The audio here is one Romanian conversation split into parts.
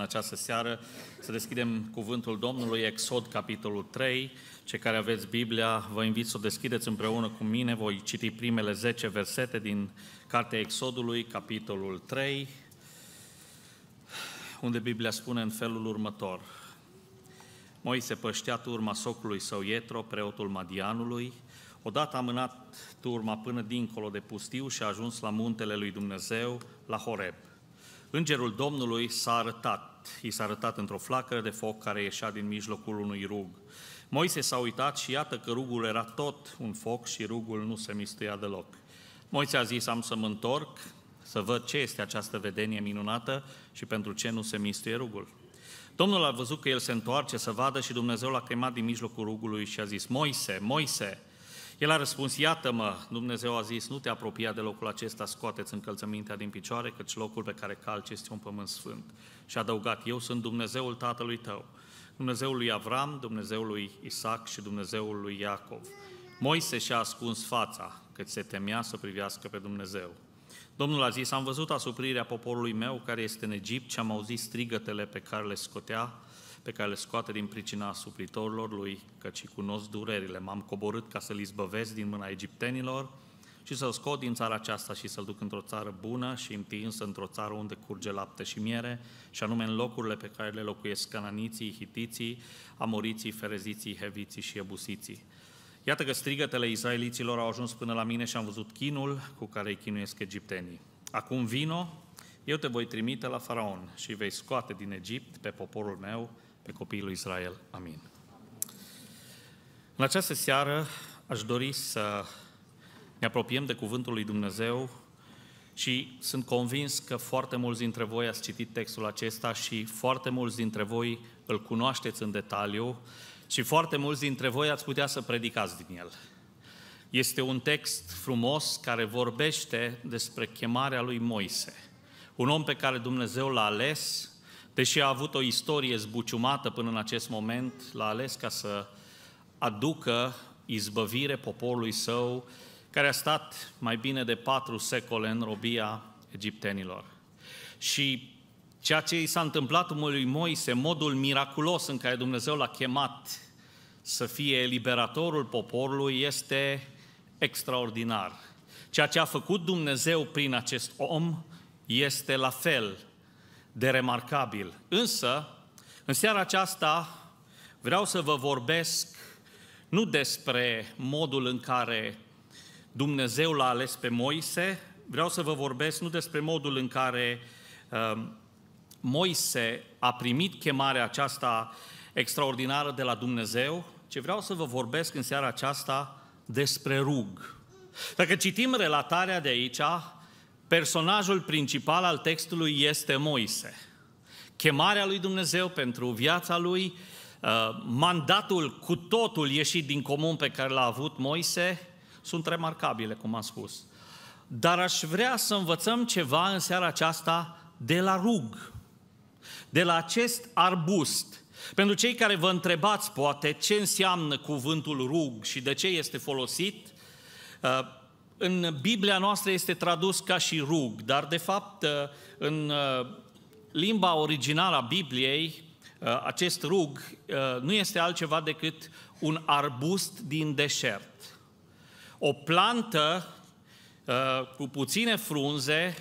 în această seară să deschidem cuvântul Domnului, Exod, capitolul 3. Cei care aveți Biblia, vă invit să o deschideți împreună cu mine. Voi citi primele 10 versete din Cartea Exodului, capitolul 3, unde Biblia spune în felul următor. Moise păștea turma socului său Ietro, preotul Madianului, Odată a mânat turma până dincolo de pustiu și a ajuns la muntele lui Dumnezeu, la Horeb. Îngerul Domnului s-a arătat i s-a arătat într-o flacără de foc care ieșea din mijlocul unui rug. Moise s-a uitat și iată că rugul era tot un foc și rugul nu se mistuia deloc. Moise a zis, am să mă întorc, să văd ce este această vedenie minunată și pentru ce nu se mistuie rugul. Domnul a văzut că el se întoarce să vadă și Dumnezeu l-a chemat din mijlocul rugului și a zis, Moise, Moise! El a răspuns, iată-mă, Dumnezeu a zis, nu te apropia de locul acesta, scoateți încălțămintea din picioare, căci locul pe care calci este un pământ sfânt. Și a adăugat, eu sunt Dumnezeul tatălui tău, Dumnezeul lui Avram, Dumnezeul lui Isaac și Dumnezeul lui Iacov. Moise și-a ascuns fața, că se temea să privească pe Dumnezeu. Domnul a zis, am văzut asuprirea poporului meu care este în Egipt și am auzit strigătele pe care le scotea pe care le scoate din pricina suplitorilor lui, căci cunosc durerile. M-am coborât ca să-l izbăvesc din mâna egiptenilor și să-l scot din țara aceasta și să-l duc într-o țară bună și întinsă într-o țară unde curge lapte și miere, și anume în locurile pe care le locuiesc cananiții, hitiții, amoriții, fereziții, heviții și ebusiții. Iată că strigătele israeliților au ajuns până la mine și am văzut chinul cu care îi chinuiesc egiptenii. Acum vino, eu te voi trimite la faraon și vei scoate din Egipt pe poporul meu pe copiii lui Israel. Amin. În această seară aș dori să ne apropiem de Cuvântul lui Dumnezeu și sunt convins că foarte mulți dintre voi ați citit textul acesta și foarte mulți dintre voi îl cunoașteți în detaliu și foarte mulți dintre voi ați putea să predicați din el. Este un text frumos care vorbește despre chemarea lui Moise, un om pe care Dumnezeu l-a ales Deși a avut o istorie zbuciumată până în acest moment, l-a ales ca să aducă izbăvire poporului său, care a stat mai bine de patru secole în robia egiptenilor. Și ceea ce i s-a întâmplat lui Moise, modul miraculos în care Dumnezeu l-a chemat să fie eliberatorul poporului, este extraordinar. Ceea ce a făcut Dumnezeu prin acest om este la fel de remarcabil. Însă, în seara aceasta vreau să vă vorbesc nu despre modul în care Dumnezeu l-a ales pe Moise, vreau să vă vorbesc nu despre modul în care uh, Moise a primit chemarea aceasta extraordinară de la Dumnezeu, ci vreau să vă vorbesc în seara aceasta despre rug. Dacă citim relatarea de aici, Personajul principal al textului este Moise. Chemarea lui Dumnezeu pentru viața lui, uh, mandatul cu totul ieșit din comun pe care l-a avut Moise, sunt remarcabile, cum am spus. Dar aș vrea să învățăm ceva în seara aceasta de la rug, de la acest arbust. Pentru cei care vă întrebați, poate, ce înseamnă cuvântul rug și de ce este folosit, uh, în Biblia noastră este tradus ca și rug, dar de fapt uh, în uh, limba originală a Bibliei, uh, acest rug nu este altceva decât un arbust din deșert. O plantă cu puține frunze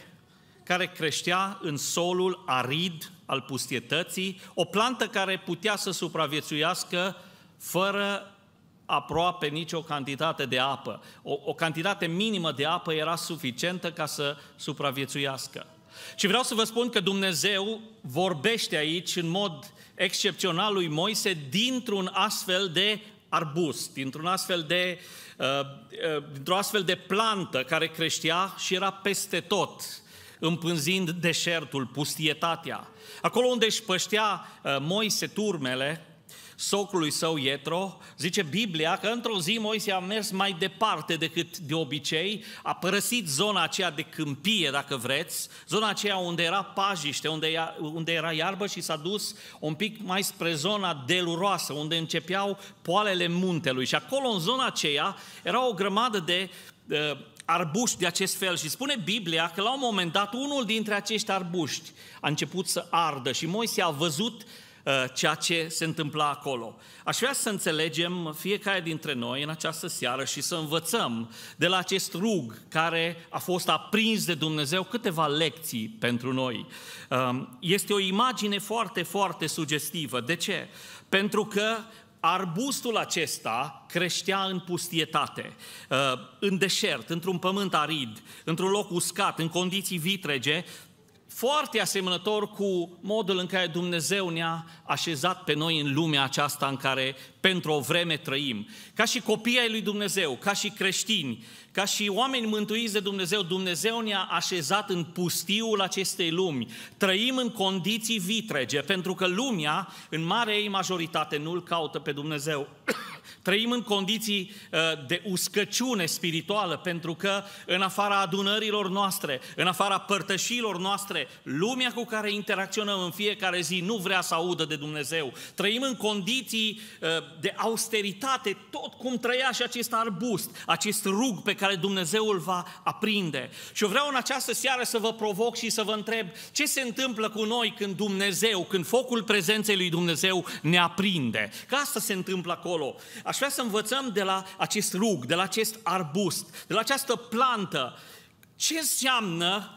care creștea în solul arid al pustietății, o plantă care putea să supraviețuiască fără aproape nicio cantitate de apă. O, o cantitate minimă de apă era suficientă ca să supraviețuiască. Și vreau să vă spun că Dumnezeu vorbește aici în mod excepțional lui Moise dintr-un astfel de arbust, dintr-un astfel de, uh, uh, dintr-o astfel de plantă care creștea și era peste tot, împânzind deșertul, pustietatea. Acolo unde își păștea uh, Moise turmele, socrului său Ietro, zice Biblia că într-o zi Moise a mers mai departe decât de obicei, a părăsit zona aceea de câmpie, dacă vreți, zona aceea unde era pajiște, unde, unde era iarbă și s-a dus un pic mai spre zona deluroasă, unde începeau poalele muntelui. Și acolo, în zona aceea, era o grămadă de de arbuști de acest fel și spune Biblia că la un moment dat unul dintre acești arbuști a început să ardă și Moise a văzut uh, Uh, ceea ce se întâmpla acolo. Aș vrea să înțelegem fiecare dintre noi în această seară și să învățăm de la acest rug care a fost aprins de Dumnezeu câteva lecții pentru noi. Um, este o imagine foarte, foarte sugestivă. De ce? Pentru că arbustul acesta creștea în pustietate, uh, în deșert, într-un pământ arid, într-un loc uscat, în condiții vitrege, foarte asemănător cu modul în care Dumnezeu ne-a așezat pe noi în lumea aceasta în care pentru o vreme trăim. Ca și copii ai lui Dumnezeu, ca și creștini, ca și oameni mântuiți de Dumnezeu, Dumnezeu ne-a așezat în pustiul acestei lumi. Trăim în condiții vitrege, pentru că lumea, în mare ei majoritate, nu-L caută pe Dumnezeu. Trăim în condiții uh, de uscăciune spirituală, pentru că în afara adunărilor noastre, în afara părtășilor noastre, lumea cu care interacționăm în fiecare zi nu vrea să audă de Dumnezeu. Trăim în condiții uh, de austeritate, tot cum trăia și acest arbust, acest rug pe care Dumnezeu îl va aprinde. Și eu vreau în această seară să vă provoc și să vă întreb ce se întâmplă cu noi când Dumnezeu, când focul prezenței lui Dumnezeu ne aprinde. Că asta se întâmplă acolo aș vrea să învățăm de la acest rug, de la acest arbust, de la această plantă, ce înseamnă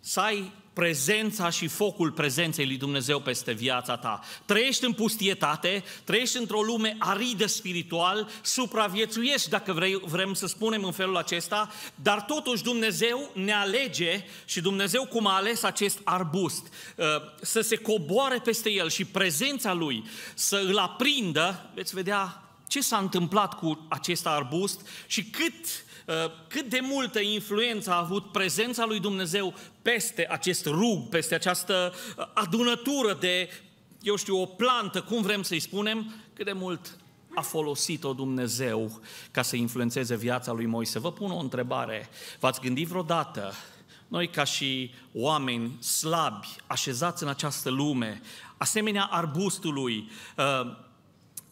să ai prezența și focul prezenței lui Dumnezeu peste viața ta. Trăiești în pustietate, trăiești într-o lume aridă spiritual, supraviețuiești, dacă vrei, vrem să spunem în felul acesta, dar totuși Dumnezeu ne alege și Dumnezeu cum a ales acest arbust, uh, să se coboare peste el și prezența lui să îl aprindă, veți vedea ce s-a întâmplat cu acest arbust și cât, uh, cât de multă influență a avut prezența lui Dumnezeu peste acest rug, peste această uh, adunătură de, eu știu, o plantă, cum vrem să-i spunem, cât de mult a folosit-o Dumnezeu ca să influențeze viața lui Moise. Vă pun o întrebare. V-ați gândit vreodată, noi ca și oameni slabi, așezați în această lume, asemenea arbustului, uh,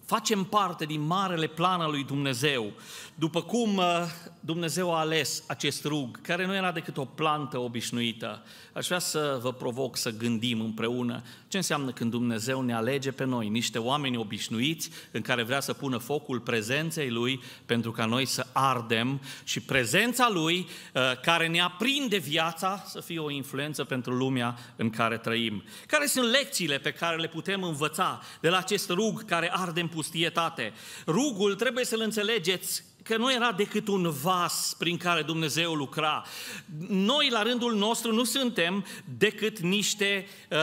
facem parte din marele plan al lui Dumnezeu. După cum uh, Dumnezeu a ales acest rug, care nu era decât o plantă obișnuită, aș vrea să vă provoc să gândim împreună ce înseamnă când Dumnezeu ne alege pe noi, niște oameni obișnuiți în care vrea să pună focul prezenței Lui pentru ca noi să ardem și prezența Lui uh, care ne aprinde viața să fie o influență pentru lumea în care trăim. Care sunt lecțiile pe care le putem învăța de la acest rug care arde în pustietate. Rugul trebuie să-l înțelegeți că nu era decât un vas prin care Dumnezeu lucra. Noi, la rândul nostru, nu suntem decât niște uh,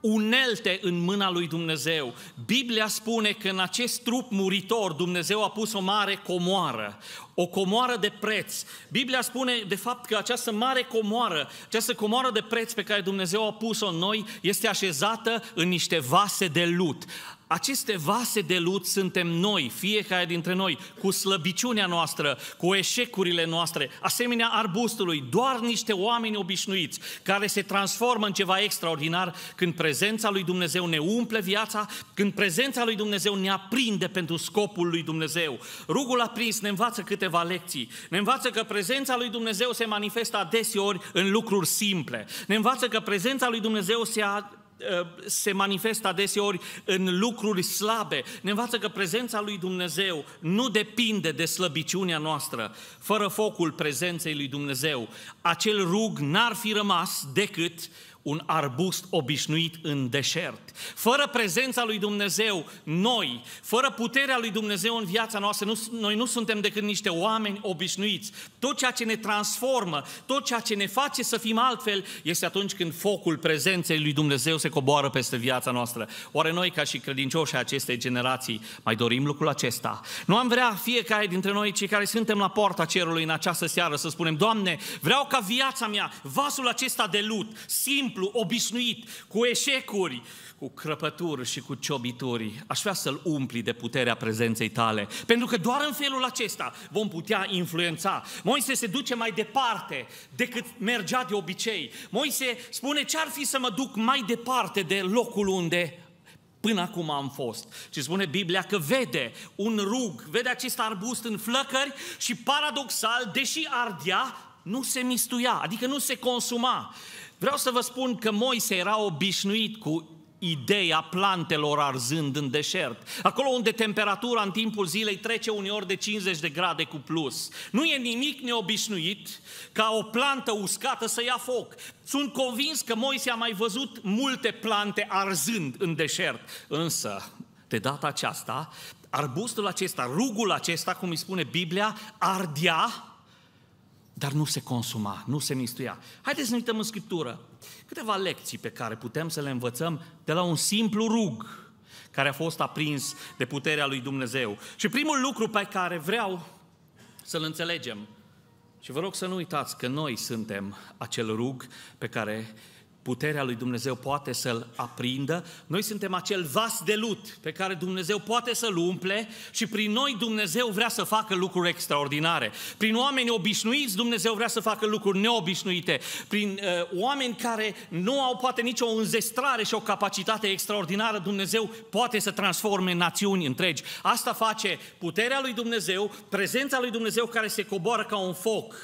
unelte în mâna lui Dumnezeu. Biblia spune că în acest trup muritor Dumnezeu a pus o mare comoară, o comoară de preț. Biblia spune, de fapt, că această mare comoară, această comoară de preț pe care Dumnezeu a pus-o în noi, este așezată în niște vase de lut. Aceste vase de lut suntem noi, fiecare dintre noi, cu slăbiciunea noastră, cu eșecurile noastre, asemenea arbustului, doar niște oameni obișnuiți, care se transformă în ceva extraordinar când prezența lui Dumnezeu ne umple viața, când prezența lui Dumnezeu ne aprinde pentru scopul lui Dumnezeu. Rugul aprins ne învață câteva câteva lecții. Ne învață că prezența lui Dumnezeu se manifestă adeseori în lucruri simple. Ne învață că prezența lui Dumnezeu se a ă, se manifestă adeseori în lucruri slabe. Ne învață că prezența lui Dumnezeu nu depinde de slăbiciunea noastră. Fără focul prezenței lui Dumnezeu, acel rug n-ar fi rămas decât uh, un arbust obișnuit în deșert. Fără prezența lui Dumnezeu, noi, fără puterea lui Dumnezeu în viața noastră, nu, noi nu suntem decât niște oameni obișnuiți. Tot ceea ce ne transformă, tot ceea ce ne face să fim altfel, este atunci când focul prezenței lui Dumnezeu se coboară peste viața noastră. Oare noi, ca și credincioși acestei generații, mai dorim lucrul acesta? Nu am vrea fiecare dintre noi, cei care suntem la poarta cerului în această seară, să spunem, Doamne, vreau ca viața mea, vasul acesta de lut, simplu, simplu, obișnuit, cu eșecuri, cu crăpături și cu ciobituri. Aș vrea să-l umpli de puterea prezenței tale, pentru că doar în felul acesta vom putea influența. Moise se duce mai departe decât mergea de obicei. Moise spune ce ar fi să mă duc mai departe de locul unde Până acum am fost. Și spune Biblia că vede un rug, vede acest arbust în flăcări și paradoxal, deși ardea, nu se mistuia, adică nu se consuma. Vreau să vă spun că Moise era obișnuit cu ideea plantelor arzând în deșert. Acolo unde temperatura în timpul zilei trece uneori de 50 de grade cu plus. Nu e nimic neobișnuit ca o plantă uscată să ia foc. Sunt convins că Moise a mai văzut multe plante arzând în deșert. Însă, de data aceasta, arbustul acesta, rugul acesta, cum îi spune Biblia, ardea dar nu se consuma, nu se mistuia. Haideți să ne uităm în Scriptură. Câteva lecții pe care putem să le învățăm de la un simplu rug care a fost aprins de puterea lui Dumnezeu. Și primul lucru pe care vreau să-l înțelegem, și vă rog să nu uitați că noi suntem acel rug pe care puterea lui Dumnezeu poate să-l aprindă. Noi suntem acel vas de lut pe care Dumnezeu poate să-l umple și prin noi Dumnezeu vrea să facă lucruri extraordinare. Prin oameni obișnuiți Dumnezeu vrea să facă lucruri neobișnuite. Prin uh, oameni care nu au poate nicio înzestrare și o capacitate extraordinară, Dumnezeu poate să transforme națiuni întregi. Asta face puterea lui Dumnezeu, prezența lui Dumnezeu care se coboară ca un foc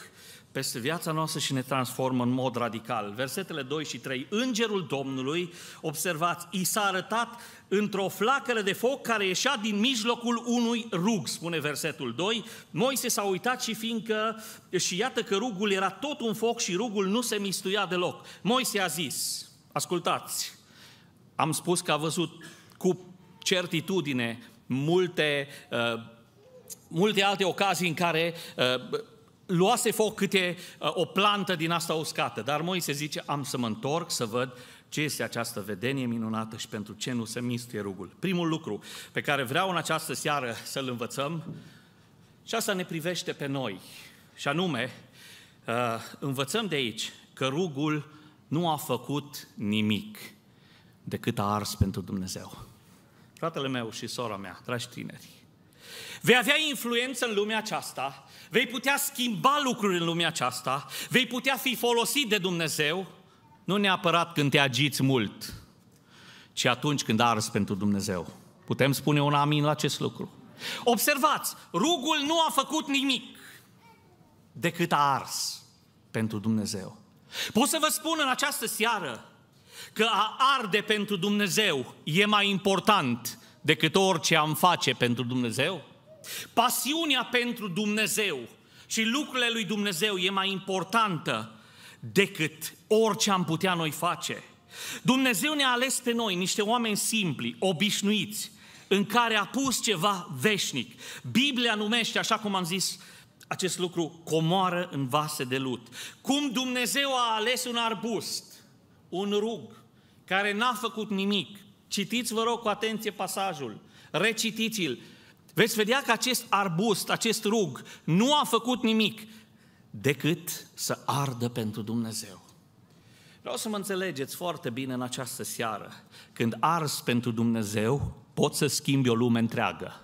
peste viața noastră și ne transformă în mod radical. Versetele 2 și 3. Îngerul Domnului, observați, i s-a arătat într-o flacără de foc care ieșea din mijlocul unui rug, spune versetul 2. Moise s-a uitat și fiindcă, și iată că rugul era tot un foc și rugul nu se mistuia deloc. Moise a zis, ascultați, am spus că a văzut cu certitudine multe, uh, multe alte ocazii în care uh, luase foc câte uh, o plantă din asta uscată. Dar Moise zice, am să mă întorc să văd ce este această vedenie minunată și pentru ce nu se mistuie rugul. Primul lucru pe care vreau în această seară să-l învățăm, și asta ne privește pe noi, și anume, uh, învățăm de aici că rugul nu a făcut nimic decât a ars pentru Dumnezeu. Fratele meu și sora mea, dragi tineri, Vei avea influență în lumea aceasta, vei putea schimba lucruri în lumea aceasta, vei putea fi folosit de Dumnezeu, nu neapărat când te agiți mult, ci atunci când arzi pentru Dumnezeu. Putem spune un amin la acest lucru. Observați, rugul nu a făcut nimic decât a ars pentru Dumnezeu. Pot să vă spun în această seară că a arde pentru Dumnezeu e mai important decât orice am face pentru Dumnezeu? Pasiunea pentru Dumnezeu și lucrurile lui Dumnezeu e mai importantă decât orice am putea noi face. Dumnezeu ne-a ales pe noi niște oameni simpli, obișnuiți, în care a pus ceva veșnic. Biblia numește, așa cum am zis, acest lucru comoară în vase de lut. Cum Dumnezeu a ales un arbust, un rug, care n-a făcut nimic. Citiți, vă rog, cu atenție pasajul, recitiți-l veți vedea că acest arbust, acest rug, nu a făcut nimic decât să ardă pentru Dumnezeu. Vreau să mă înțelegeți foarte bine în această seară. Când ars pentru Dumnezeu, poți să schimbi o lume întreagă.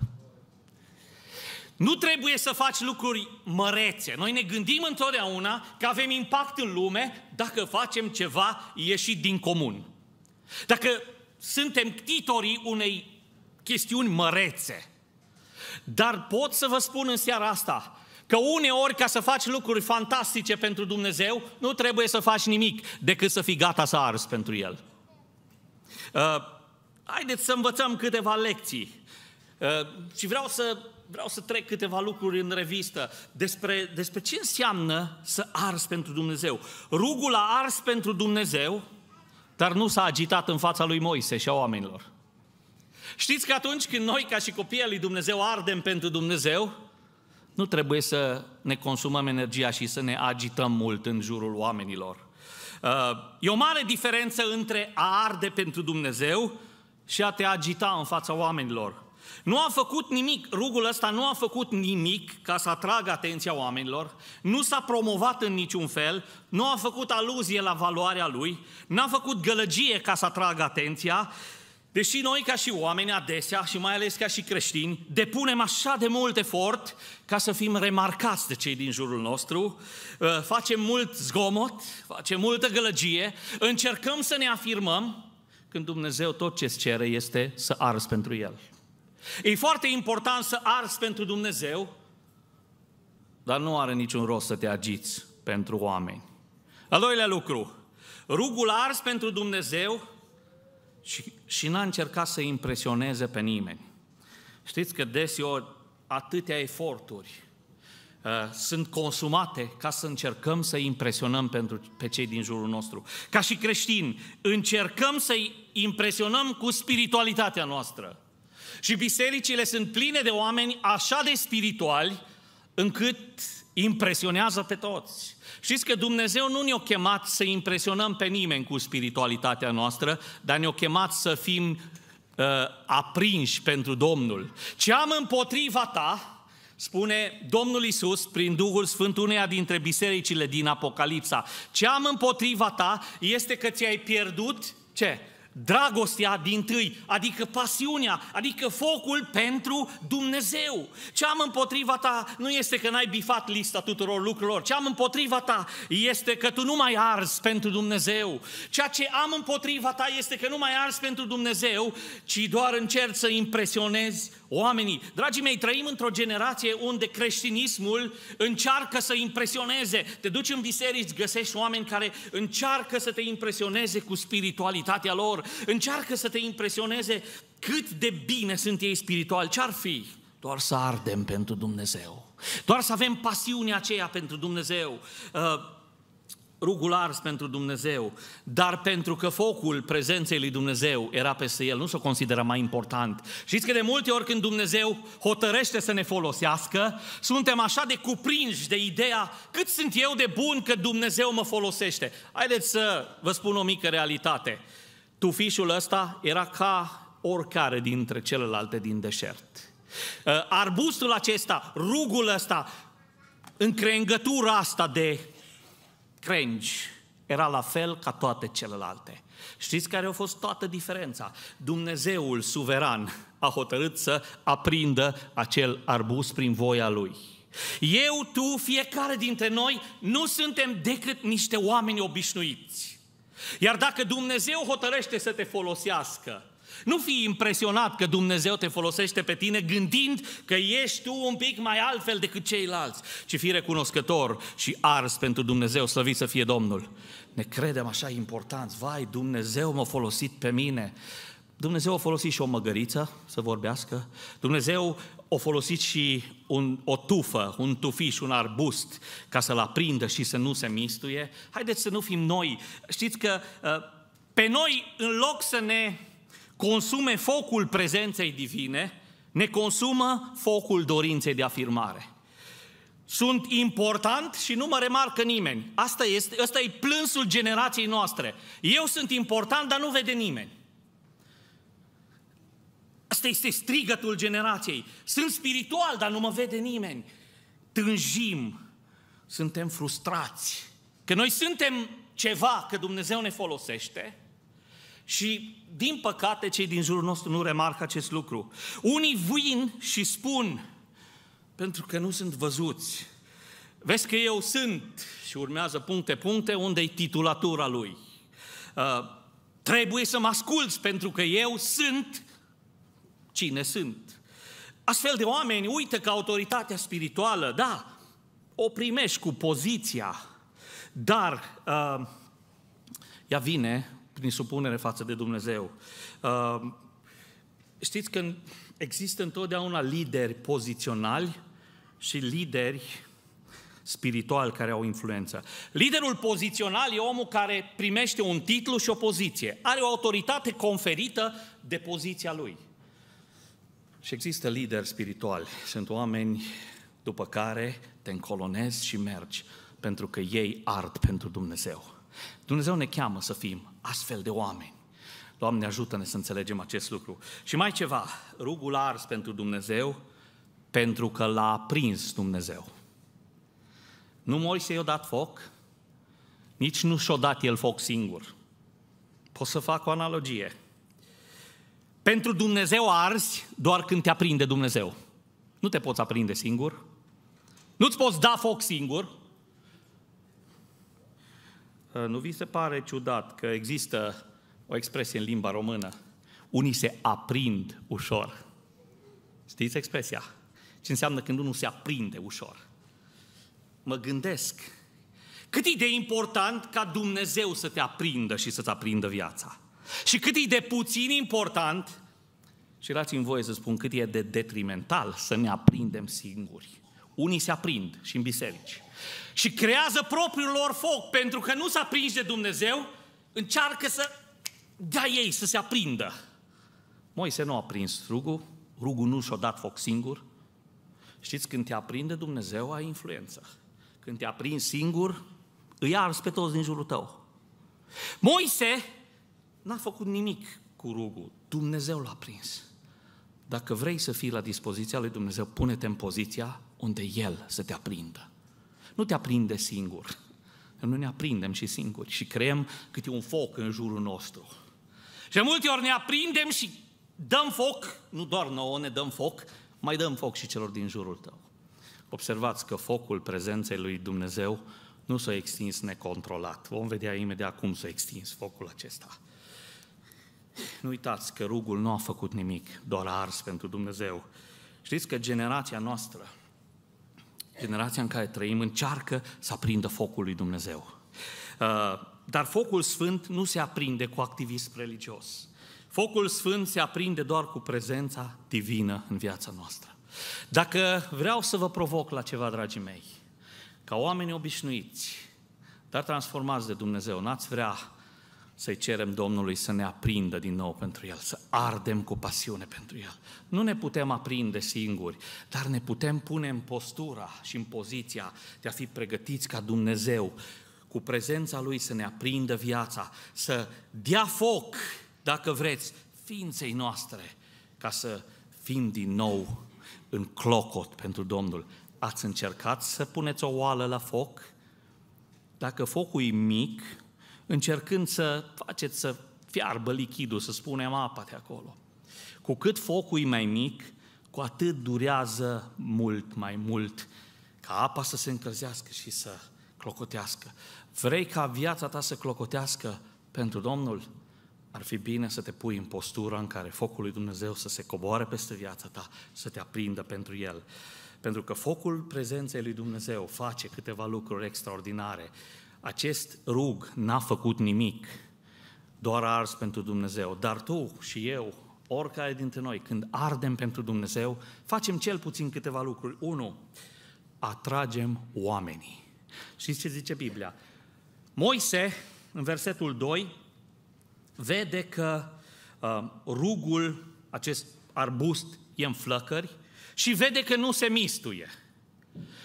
Nu trebuie să faci lucruri mărețe. Noi ne gândim întotdeauna că avem impact în lume dacă facem ceva ieșit din comun. Dacă suntem titorii unei chestiuni mărețe. Dar pot să vă spun în seara asta că uneori ca să faci lucruri fantastice pentru Dumnezeu, nu trebuie să faci nimic decât să fii gata să arzi pentru El. Uh, haideți să învățăm câteva lecții. Uh, și vreau să, vreau să trec câteva lucruri în revistă despre, despre ce înseamnă să arzi pentru Dumnezeu. Rugul a ars pentru Dumnezeu, dar nu s-a agitat în fața lui Moise și a oamenilor. Știți că atunci când noi, ca și copiii lui Dumnezeu, ardem pentru Dumnezeu, nu trebuie să ne consumăm energia și să ne agităm mult în jurul oamenilor. Uh, e o mare diferență între a arde pentru Dumnezeu și a te agita în fața oamenilor. Nu a făcut nimic, rugul ăsta nu a făcut nimic ca să atragă atenția oamenilor, nu s-a promovat în niciun fel, nu a făcut aluzie la valoarea lui, n-a făcut gălăgie ca să atragă atenția, Deși noi ca și oameni adesea și mai ales ca și creștini depunem așa de mult efort ca să fim remarcați de cei din jurul nostru, ă, facem mult zgomot, facem multă gălăgie, încercăm să ne afirmăm când Dumnezeu tot ce-ți cere este să arzi pentru El. E foarte important să arzi pentru Dumnezeu, dar nu are niciun rost să te agiți pentru oameni. Al doilea lucru, rugul ars pentru Dumnezeu și și n-a încercat să impresioneze pe nimeni. Știți că deseori atâtea eforturi uh, sunt consumate ca să încercăm să impresionăm pentru, pe cei din jurul nostru. Ca și creștini, încercăm să impresionăm cu spiritualitatea noastră. Și bisericile sunt pline de oameni așa de spirituali încât impresionează pe toți. Știți că Dumnezeu nu ne-a chemat să impresionăm pe nimeni cu spiritualitatea noastră, dar ne-a chemat să fim uh, aprinși pentru Domnul. Ce am împotriva ta, spune Domnul Isus prin Duhul Sfânt uneia dintre bisericile din Apocalipsa, ce am împotriva ta este că ți-ai pierdut ce? dragostea din tâi, adică pasiunea, adică focul pentru Dumnezeu. Ce am împotriva ta nu este că n-ai bifat lista tuturor lucrurilor, ce am împotriva ta este că tu nu mai arzi pentru Dumnezeu. Ceea ce am împotriva ta este că nu mai arzi pentru Dumnezeu, ci doar încerci să impresionezi oamenii. Dragii mei, trăim într-o generație unde creștinismul încearcă să impresioneze. Te duci în biserici, găsești oameni care încearcă să te impresioneze cu spiritualitatea lor, încearcă să te impresioneze cât de bine sunt ei spiritual. Ce-ar fi? Doar să ardem pentru Dumnezeu. Doar să avem pasiunea aceea pentru Dumnezeu. Uh, rugul ars pentru Dumnezeu, dar pentru că focul prezenței lui Dumnezeu era peste el, nu se s-o consideră mai important. Știți că de multe ori când Dumnezeu hotărăște să ne folosească, suntem așa de cuprinși de ideea cât sunt eu de bun că Dumnezeu mă folosește. Haideți să vă spun o mică realitate tufișul ăsta era ca oricare dintre celelalte din deșert. Uh, arbustul acesta, rugul ăsta, încrengătura asta de crengi, era la fel ca toate celelalte. Știți care a fost toată diferența? Dumnezeul suveran a hotărât să aprindă acel arbust prin voia lui. Eu, tu, fiecare dintre noi nu suntem decât niște oameni obișnuiți. Iar dacă Dumnezeu hotărăște să te folosească, nu fi impresionat că Dumnezeu te folosește pe tine gândind că ești tu un pic mai altfel decât ceilalți, ci fi recunoscător și ars pentru Dumnezeu, slăvit să fie Domnul. Ne credem așa importanți, vai, Dumnezeu m-a folosit pe mine. Dumnezeu a folosit și o măgăriță să vorbească. Dumnezeu a folosit și un, o tufă, un tufiș, un arbust ca să-l aprindă și să nu se mistuie. Haideți să nu fim noi. Știți că ă, pe noi, în loc să ne consume focul prezenței divine, ne consumă focul dorinței de afirmare. Sunt important și nu mă remarcă nimeni. Asta este, asta e plânsul generației noastre. Eu sunt important, dar nu vede nimeni. Asta este strigătul generației. Sunt spiritual, dar nu mă vede nimeni. Tânjim, suntem frustrați. Că noi suntem ceva, că Dumnezeu ne folosește și, din păcate, cei din jurul nostru nu remarcă acest lucru. Unii vin și spun, pentru că nu sunt văzuți. Vezi că eu sunt și urmează puncte-puncte unde-i titulatura lui. Uh, trebuie să mă asculți pentru că eu sunt cine sunt. Astfel de oameni uită că autoritatea spirituală, da, o primești cu poziția, dar uh, ea vine prin supunere față de Dumnezeu. Uh, știți că există întotdeauna lideri poziționali și lideri spiritual care au influență. Liderul pozițional e omul care primește un titlu și o poziție. Are o autoritate conferită de poziția lui. Și există lideri spirituali, sunt oameni după care te încolonezi și mergi, pentru că ei ard pentru Dumnezeu. Dumnezeu ne cheamă să fim astfel de oameni. Doamne, ajută-ne să înțelegem acest lucru. Și mai ceva, rugul ars pentru Dumnezeu, pentru că l-a aprins Dumnezeu. Nu Moise i-a dat foc, nici nu și-a dat el foc singur. Pot să fac o analogie. Pentru Dumnezeu arzi doar când te aprinde Dumnezeu. Nu te poți aprinde singur. Nu-ți poți da foc singur. Ă, nu vi se pare ciudat că există o expresie în limba română? Unii se aprind ușor. Știți expresia? Ce înseamnă când unul se aprinde ușor? Mă gândesc cât e de important ca Dumnezeu să te aprindă și să-ți aprindă viața. Și cât e de puțin important, și dați-mi voie să spun cât e de detrimental să ne aprindem singuri. Unii se aprind și în biserici. Și creează propriul lor foc, pentru că nu s-a prins de Dumnezeu, încearcă să dea ei să se aprindă. Moise nu a prins rugul, rugul nu și-a dat foc singur. Știți, când te aprinde Dumnezeu, ai influență. Când te aprinzi singur, îi arzi pe toți din jurul tău. Moise N-a făcut nimic cu rugul. Dumnezeu l-a prins. Dacă vrei să fii la dispoziția lui Dumnezeu, pune-te în poziția unde El să te aprindă. Nu te aprinde singur. Nu ne aprindem și singuri și creăm câte un foc în jurul nostru. Și multe ori ne aprindem și dăm foc, nu doar nouă ne dăm foc, mai dăm foc și celor din jurul tău. Observați că focul prezenței lui Dumnezeu nu s-a extins necontrolat. Vom vedea imediat cum s-a extins focul acesta. Nu uitați că rugul nu a făcut nimic, doar a ars pentru Dumnezeu. Știți că generația noastră, generația în care trăim, încearcă să aprindă focul lui Dumnezeu. Uh, dar focul sfânt nu se aprinde cu activism religios. Focul sfânt se aprinde doar cu prezența divină în viața noastră. Dacă vreau să vă provoc la ceva, dragii mei, ca oameni obișnuiți, dar transformați de Dumnezeu, n-ați vrea să-i cerem Domnului să ne aprindă din nou pentru El, să ardem cu pasiune pentru El. Nu ne putem aprinde singuri, dar ne putem pune în postura și în poziția de a fi pregătiți ca Dumnezeu, cu prezența Lui să ne aprindă viața, să dea foc, dacă vreți, ființei noastre, ca să fim din nou în clocot pentru Domnul. Ați încercat să puneți o oală la foc? Dacă focul e mic, încercând să faceți să fiarbă lichidul, să spunem apa de acolo. Cu cât focul e mai mic, cu atât durează mult mai mult ca apa să se încălzească și să clocotească. Vrei ca viața ta să clocotească pentru Domnul? Ar fi bine să te pui în postura în care focul lui Dumnezeu să se coboare peste viața ta, să te aprindă pentru El. Pentru că focul prezenței lui Dumnezeu face câteva lucruri extraordinare acest rug n-a făcut nimic, doar a ars pentru Dumnezeu. Dar tu și eu, oricare dintre noi, când ardem pentru Dumnezeu, facem cel puțin câteva lucruri. Unu, atragem oamenii. Știți ce zice Biblia? Moise, în versetul 2, vede că uh, rugul, acest arbust, e în flăcări și vede că nu se mistuie.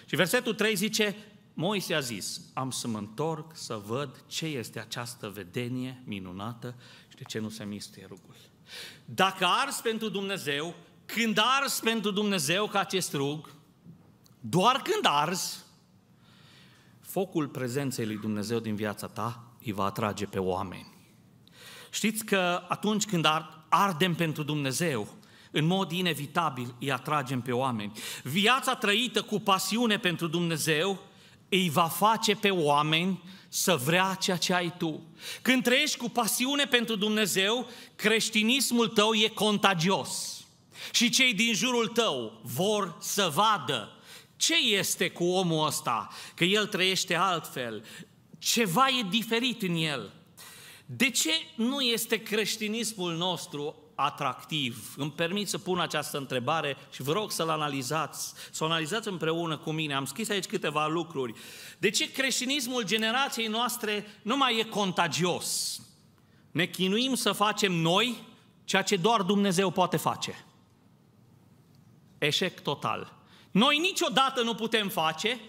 Și versetul 3 zice, Moise a zis, am să mă întorc să văd ce este această vedenie minunată și de ce nu se mistuie rugul. Dacă ars pentru Dumnezeu, când ars pentru Dumnezeu ca acest rug, doar când ars, focul prezenței lui Dumnezeu din viața ta îi va atrage pe oameni. Știți că atunci când ardem pentru Dumnezeu, în mod inevitabil îi atragem pe oameni. Viața trăită cu pasiune pentru Dumnezeu îi va face pe oameni să vrea ceea ce ai tu. Când trăiești cu pasiune pentru Dumnezeu, creștinismul tău e contagios. Și cei din jurul tău vor să vadă ce este cu omul ăsta, că el trăiește altfel, ceva e diferit în el. De ce nu este creștinismul nostru atractiv? Îmi permit să pun această întrebare și vă rog să-l analizați, să o analizați împreună cu mine. Am scris aici câteva lucruri. De ce creștinismul generației noastre nu mai e contagios? Ne chinuim să facem noi ceea ce doar Dumnezeu poate face. Eșec total. Noi niciodată nu putem face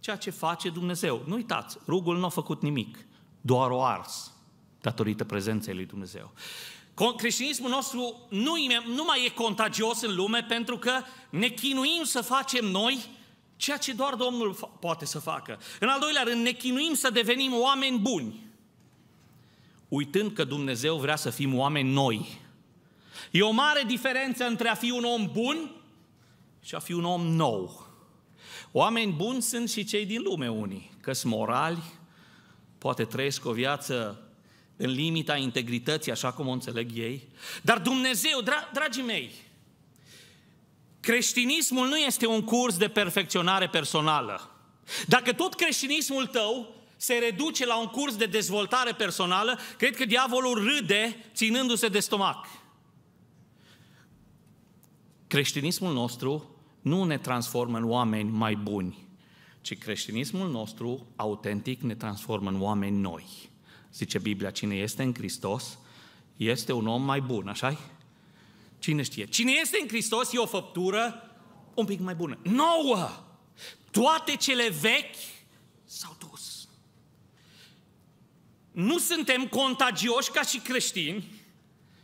ceea ce face Dumnezeu. Nu uitați, rugul nu a făcut nimic, doar o ars datorită prezenței lui Dumnezeu. Creștinismul nostru nu, nu mai e contagios în lume pentru că ne chinuim să facem noi ceea ce doar Domnul poate să facă. În al doilea rând, ne chinuim să devenim oameni buni, uitând că Dumnezeu vrea să fim oameni noi. E o mare diferență între a fi un om bun și a fi un om nou. Oameni buni sunt și cei din lume unii, că sunt morali, poate trăiesc o viață în limita integrității, așa cum o înțeleg ei. Dar Dumnezeu, dra- dragii mei, creștinismul nu este un curs de perfecționare personală. Dacă tot creștinismul tău se reduce la un curs de dezvoltare personală, cred că diavolul râde ținându-se de stomac. Creștinismul nostru nu ne transformă în oameni mai buni, ci creștinismul nostru autentic ne transformă în oameni noi zice Biblia, cine este în Hristos, este un om mai bun, așa Cine știe? Cine este în Hristos e o făptură un pic mai bună. Nouă! Toate cele vechi s-au dus. Nu suntem contagioși ca și creștini,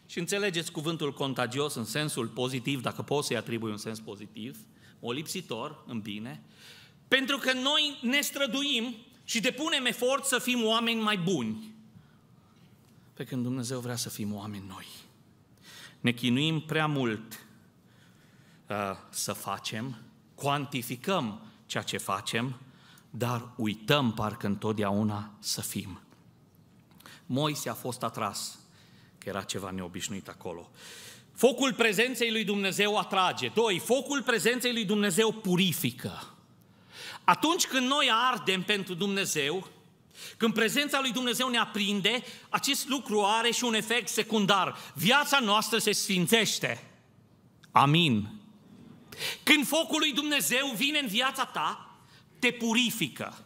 și înțelegeți cuvântul contagios în sensul pozitiv, dacă poți, să-i atribui un sens pozitiv, o lipsitor, în bine, pentru că noi ne străduim și depunem efort să fim oameni mai buni pe când Dumnezeu vrea să fim oameni noi. Ne chinuim prea mult uh, să facem, cuantificăm ceea ce facem, dar uităm parcă întotdeauna să fim. Moise a fost atras, că era ceva neobișnuit acolo. Focul prezenței lui Dumnezeu atrage. Doi, focul prezenței lui Dumnezeu purifică. Atunci când noi ardem pentru Dumnezeu, când prezența lui Dumnezeu ne aprinde, acest lucru are și un efect secundar. Viața noastră se sfințește. Amin. Când focul lui Dumnezeu vine în viața ta, te purifică.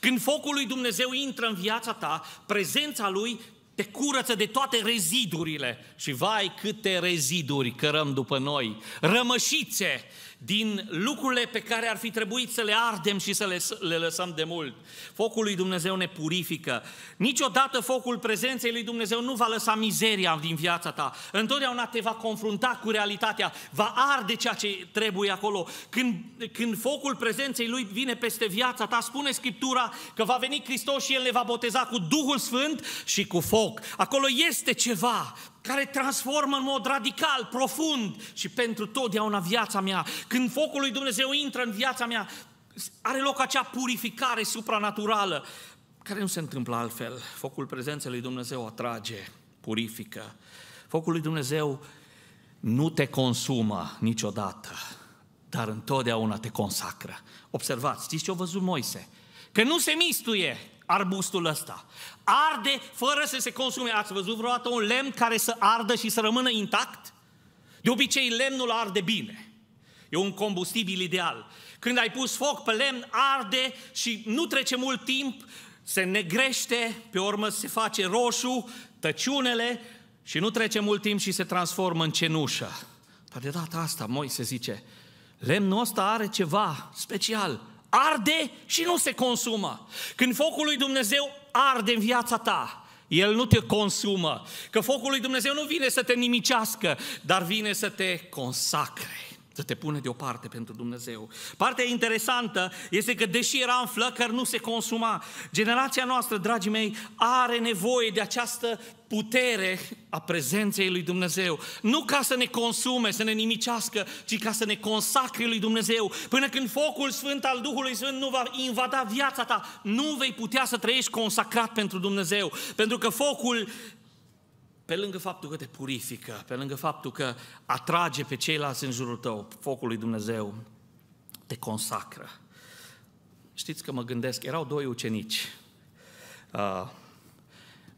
Când focul lui Dumnezeu intră în viața ta, prezența lui te curăță de toate rezidurile. Și vai câte reziduri cărăm după noi, rămășițe din lucrurile pe care ar fi trebuit să le ardem și să le, le lăsăm de mult. Focul lui Dumnezeu ne purifică. Niciodată focul prezenței lui Dumnezeu nu va lăsa mizeria din viața ta. Întotdeauna te va confrunta cu realitatea, va arde ceea ce trebuie acolo. Când, când focul prezenței lui vine peste viața ta, spune Scriptura că va veni Hristos și El le va boteza cu Duhul Sfânt și cu foc. Acolo este ceva, care transformă în mod radical, profund și pentru totdeauna viața mea. Când focul lui Dumnezeu intră în viața mea, are loc acea purificare supranaturală care nu se întâmplă altfel. Focul prezenței lui Dumnezeu atrage, purifică. Focul lui Dumnezeu nu te consumă niciodată, dar întotdeauna te consacră. Observați, știți ce a văzut Moise? Că nu se mistuie arbustul ăsta. Arde fără să se consume. Ați văzut vreodată un lemn care să ardă și să rămână intact? De obicei, lemnul arde bine. E un combustibil ideal. Când ai pus foc pe lemn, arde și nu trece mult timp, se negrește, pe urmă se face roșu, tăciunele și nu trece mult timp și se transformă în cenușă. Dar de data asta, se zice, lemnul ăsta are ceva special arde și nu se consumă. Când focul lui Dumnezeu arde în viața ta, el nu te consumă, că focul lui Dumnezeu nu vine să te nimicească, dar vine să te consacre să te pune deoparte pentru Dumnezeu. Partea interesantă este că deși era în flăcări, nu se consuma. Generația noastră, dragii mei, are nevoie de această putere a prezenței lui Dumnezeu. Nu ca să ne consume, să ne nimicească, ci ca să ne consacre lui Dumnezeu. Până când focul sfânt al Duhului Sfânt nu va invada viața ta, nu vei putea să trăiești consacrat pentru Dumnezeu. Pentru că focul pe lângă faptul că te purifică, pe lângă faptul că atrage pe ceilalți în jurul tău, focul lui Dumnezeu, te consacră. Știți că mă gândesc, erau doi ucenici uh,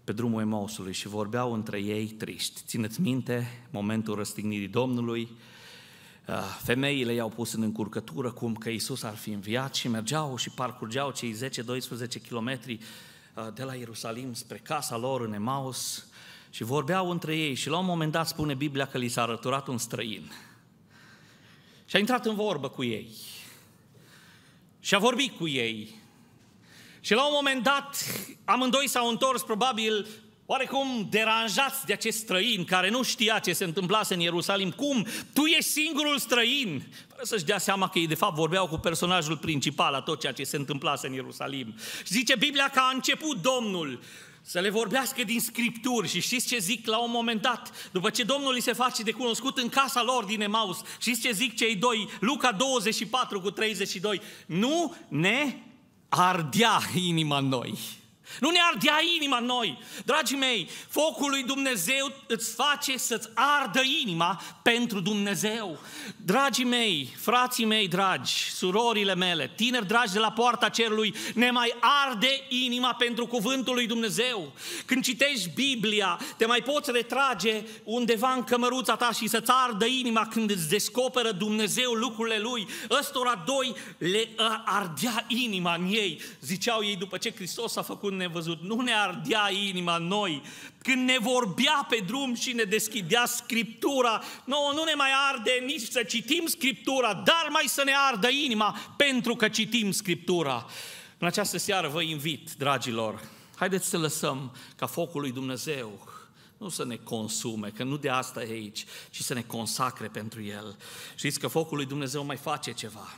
pe drumul Emausului și vorbeau între ei triști. Țineți minte momentul răstignirii Domnului, uh, femeile i-au pus în încurcătură cum că Isus ar fi înviat și mergeau și parcurgeau cei 10-12 kilometri uh, de la Ierusalim spre casa lor în Emaus, și vorbeau între ei și la un moment dat spune Biblia că li s-a răturat un străin. Și a intrat în vorbă cu ei. Și a vorbit cu ei. Și la un moment dat amândoi s-au întors probabil oarecum deranjați de acest străin care nu știa ce se întâmplase în Ierusalim. Cum? Tu ești singurul străin! Fără să-și dea seama că ei de fapt vorbeau cu personajul principal a tot ceea ce se întâmplase în Ierusalim. Și zice Biblia că a început Domnul să le vorbească din Scripturi și știți ce zic la un moment dat, după ce Domnul li se face de cunoscut în casa lor din Emaus, știți ce zic cei doi, Luca 24 cu 32, nu ne ardea inima noi. Nu ne ardea inima noi. Dragii mei, focul lui Dumnezeu îți face să-ți ardă inima pentru Dumnezeu. Dragii mei, frații mei dragi, surorile mele, tineri dragi de la poarta cerului, ne mai arde inima pentru cuvântul lui Dumnezeu. Când citești Biblia, te mai poți retrage undeva în cămăruța ta și să-ți ardă inima când îți descoperă Dumnezeu lucrurile Lui. Ăstora doi le ardea inima în ei, ziceau ei după ce Hristos a făcut când ne nu ne ardea inima noi, când ne vorbea pe drum și ne deschidea Scriptura, nouă nu ne mai arde nici să citim Scriptura, dar mai să ne ardă inima pentru că citim Scriptura. În această seară vă invit, dragilor, haideți să lăsăm ca focul lui Dumnezeu nu să ne consume, că nu de asta e aici, ci să ne consacre pentru El. Știți că focul lui Dumnezeu mai face ceva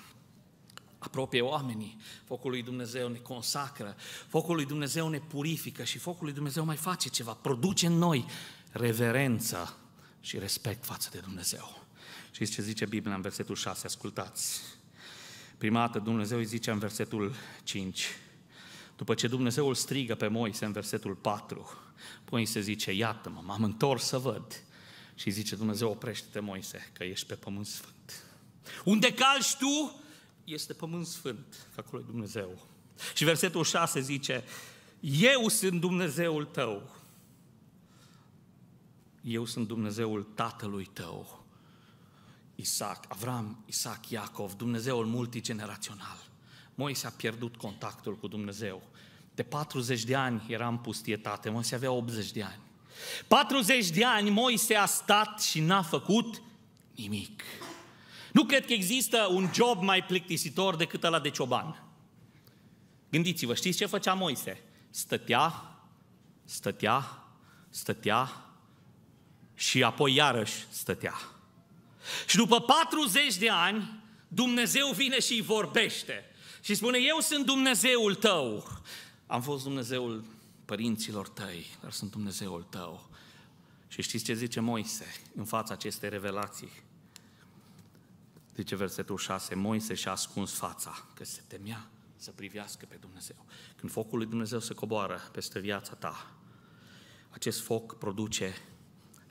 apropie oamenii. Focul lui Dumnezeu ne consacră, focul lui Dumnezeu ne purifică și focul lui Dumnezeu mai face ceva, produce în noi reverență și respect față de Dumnezeu. Și ce zice Biblia în versetul 6, ascultați. Prima dată Dumnezeu îi zice în versetul 5, după ce Dumnezeu îl strigă pe Moise în versetul 4, poi se zice, iată-mă, m-am întors să văd. Și zice Dumnezeu, oprește-te Moise, că ești pe pământ sfânt. Unde calci tu, este pământ sfânt, acolo Dumnezeu. Și versetul 6 zice, eu sunt Dumnezeul tău. Eu sunt Dumnezeul tatălui tău. Isaac, Avram, Isaac, Iacov, Dumnezeul multigenerațional. Moise a pierdut contactul cu Dumnezeu. De 40 de ani era în pustietate, Moise avea 80 de ani. 40 de ani Moise a stat și n-a făcut nimic. Nu cred că există un job mai plictisitor decât ăla de cioban. Gândiți-vă, știți ce făcea Moise? Stătea, stătea, stătea și apoi iarăși stătea. Și după 40 de ani, Dumnezeu vine și îi vorbește și spune, eu sunt Dumnezeul tău. Am fost Dumnezeul părinților tăi, dar sunt Dumnezeul tău. Și știți ce zice Moise în fața acestei revelații? zice versetul 6, Moise și-a ascuns fața, că se temea să privească pe Dumnezeu. Când focul lui Dumnezeu se coboară peste viața ta, acest foc produce